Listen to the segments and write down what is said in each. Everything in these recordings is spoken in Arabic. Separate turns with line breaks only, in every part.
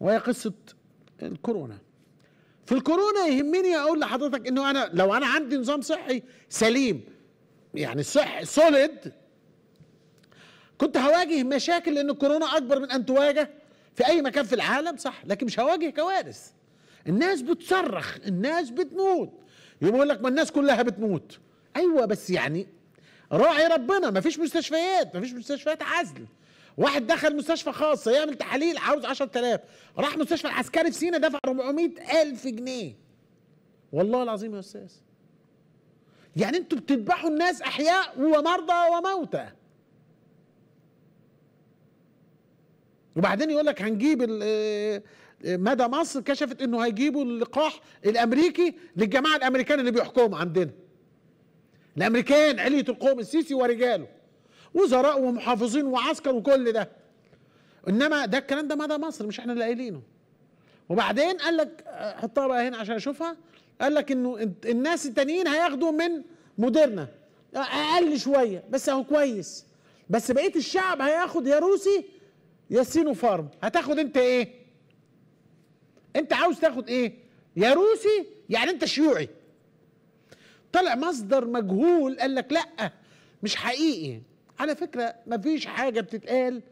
وهي قصه الكورونا في الكورونا يهمني اقول لحضرتك انه انا لو انا عندي نظام صحي سليم يعني صح سوليد كنت هواجه مشاكل لان الكورونا اكبر من ان تواجه في اي مكان في العالم صح لكن مش هواجه كوارث الناس بتصرخ الناس بتموت يقوم يقول لك ما الناس كلها بتموت ايوه بس يعني راعي ربنا ما فيش مستشفيات ما فيش مستشفيات عزل واحد دخل مستشفى خاص يعمل تحاليل عاوز 10000 راح مستشفى العسكري في سينا دفع 400000 جنيه والله العظيم يا استاذ يعني انتوا بتذبحوا الناس احياء ومرضى وموتى وبعدين يقول لك هنجيب آه، مدى مصر كشفت انه هيجيبوا اللقاح الامريكي للجماعه الامريكان اللي بيحكموا عندنا الامريكان عليه القوم السيسي ورجاله وزراء ومحافظين وعسكر وكل ده انما ده الكلام ده مدى مصر مش احنا اللي قايلينه وبعدين قال لك حطها بقى هنا عشان اشوفها قال لك انه الناس التانيين هياخدوا من موديرنا اقل شويه بس اهو كويس بس بقيه الشعب هياخد يا روسي يا سينو فارم هتاخد انت ايه انت عاوز تاخد ايه يا روسي يعني انت شيوعي طلع مصدر مجهول قال لك لا مش حقيقي على فكره مفيش حاجه بتتقال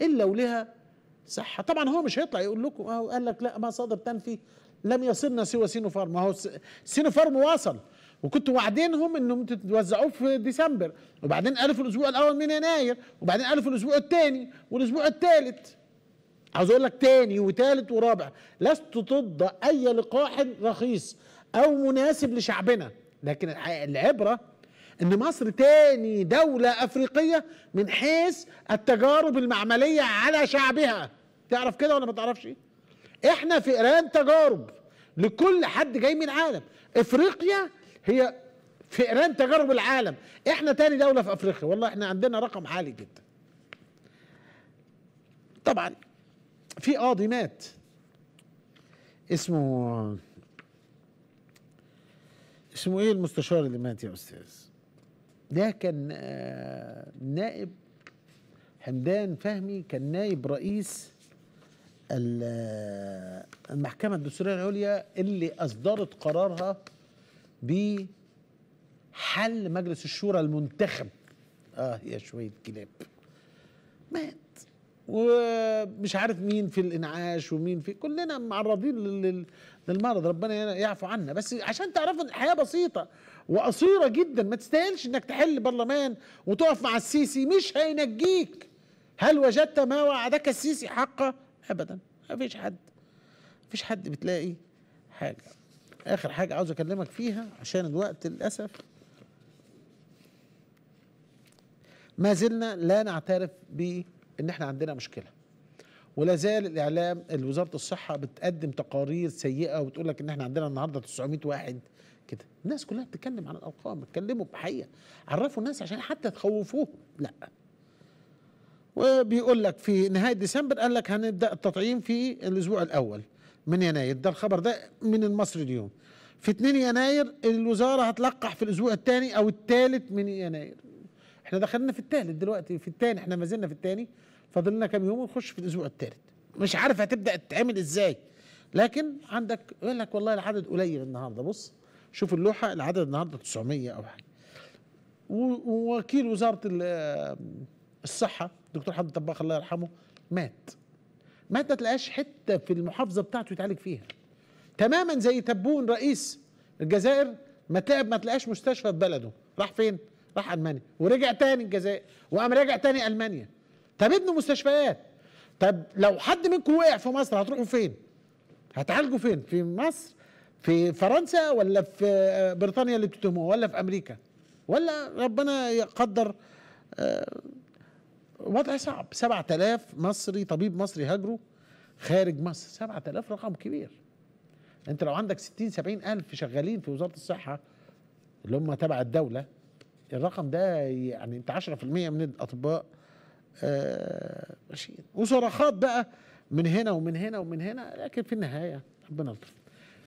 الا ولها صحه طبعا هو مش هيطلع يقول لكم اهو قال لك لا ما صادر تنفي لم يصلنا سوى سينوفارم ما هو سينوفارم واصل وكنتوا واعدينهم انهم توزعوه في ديسمبر وبعدين قالوا في الاسبوع الاول من يناير وبعدين قالوا في الاسبوع الثاني والاسبوع الثالث عاوز اقول لك تاني وتالت ورابع لست ضد اي لقاح رخيص او مناسب لشعبنا لكن العبره ان مصر تاني دولة افريقية من حيث التجارب المعملية على شعبها تعرف كده ولا ما تعرفش احنا في ايران تجارب لكل حد جاي من العالم افريقيا هي في ايران تجارب العالم احنا تاني دولة في افريقيا والله احنا عندنا رقم عالي جدا طبعا في قاضي مات اسمه اسمه ايه المستشار اللي مات يا استاذ ده كان آه، نائب حمدان فهمي كان نائب رئيس آه، المحكمة الدستورية العليا اللي أصدرت قرارها بحل مجلس الشورى المنتخب آه يا شوية كلاب مات ومش عارف مين في الانعاش ومين في كلنا معرضين للمرض ربنا يعفو عنا بس عشان تعرفوا الحياه بسيطه وقصيره جدا ما تستاهلش انك تحل برلمان وتقف مع السيسي مش هينجيك هل وجدت ما وعدك السيسي حقه ابدا ما فيش حد ما فيش حد بتلاقي حاجه اخر حاجه عاوز اكلمك فيها عشان الوقت للاسف ما زلنا لا نعترف بان احنا عندنا مشكله ولا زال الاعلام وزاره الصحه بتقدم تقارير سيئه وتقول لك ان احنا عندنا النهارده 900 واحد كده الناس كلها بتتكلم عن الارقام اتكلموا بحقيقه عرفوا الناس عشان حتى تخوفوهم لا وبيقول لك في نهايه ديسمبر قال لك هنبدا التطعيم في الاسبوع الاول من يناير ده الخبر ده من المصري اليوم في 2 يناير الوزاره هتلقح في الاسبوع الثاني او الثالث من يناير احنا دخلنا في الثالث دلوقتي في الثاني احنا ما زلنا في الثاني فاضل لنا كام يوم ونخش في الاسبوع الثالث مش عارف هتبدا تتعمل ازاي لكن عندك يقول لك والله العدد قليل النهارده بص شوف اللوحه العدد النهارده 900 او حاجه ووكيل وزاره الصحه الدكتور حمد طباخ الله يرحمه مات ما تلاقاش حته في المحافظه بتاعته يتعالج فيها تماما زي تبون رئيس الجزائر ما تعب ما تلاقاش مستشفى في بلده راح فين راح المانيا ورجع تاني الجزائر وقام راجع تاني المانيا طب ابنوا مستشفيات طب لو حد منكم وقع في مصر هتروحوا فين؟ هتعالجوا فين؟ في مصر؟ في فرنسا ولا في بريطانيا اللي بتتهموها ولا في امريكا؟ ولا ربنا يقدر آه، وضع صعب 7000 مصري طبيب مصري هاجروا خارج مصر 7000 رقم كبير انت لو عندك 60 70 الف شغالين في وزاره الصحه اللي هم تبع الدوله الرقم ده يعني انت 10% من الاطباء ماشيين آه، وصراخات بقى من هنا ومن هنا ومن هنا لكن في النهايه ربنا لطيف